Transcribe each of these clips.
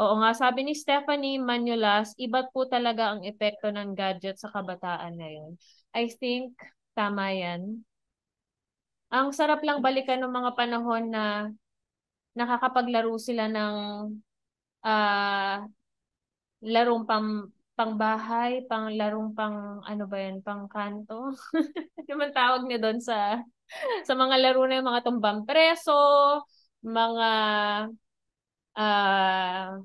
Oo nga, sabi ni Stephanie Manulas, iba po talaga ang epekto ng gadget sa kabataan ngayon. I think tama yan. Ang sarap lang balikan ng mga panahon na nakakapaglaro sila ng uh, larong pang pangbahay, pang larong pang ano ba yan, pang kanto. Naman tawag niya doon sa sa mga laro na yung mga tumbang preso, mga uh,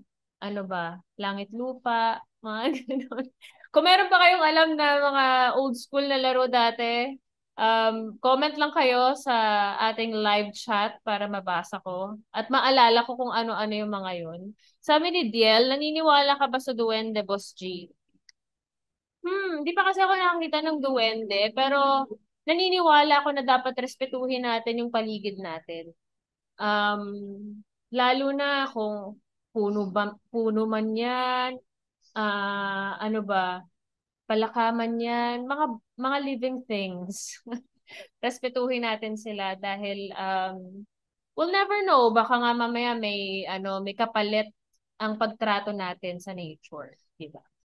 ano ba, langit lupa, mga ganun. Kung meron pa kayong alam na mga old school na laro dati, um, comment lang kayo sa ating live chat para mabasa ko at maalala ko kung ano-ano yung mga yun. Sabi ni Diel, naniniwala ka ba sa duwende, Boss G? Hmm, di pa kasi ako nakakita ng duwende, pero naniniwala ako na dapat respetuhin natin yung paligid natin. Um, Lalo na kung puno, ba, puno man yan, uh, ano ba, palakaman yan, mga, mga living things. Respetuhin natin sila dahil um, we'll never know. Baka nga mamaya may, ano, may kapalit ang pagtrato natin sa nature. di ba?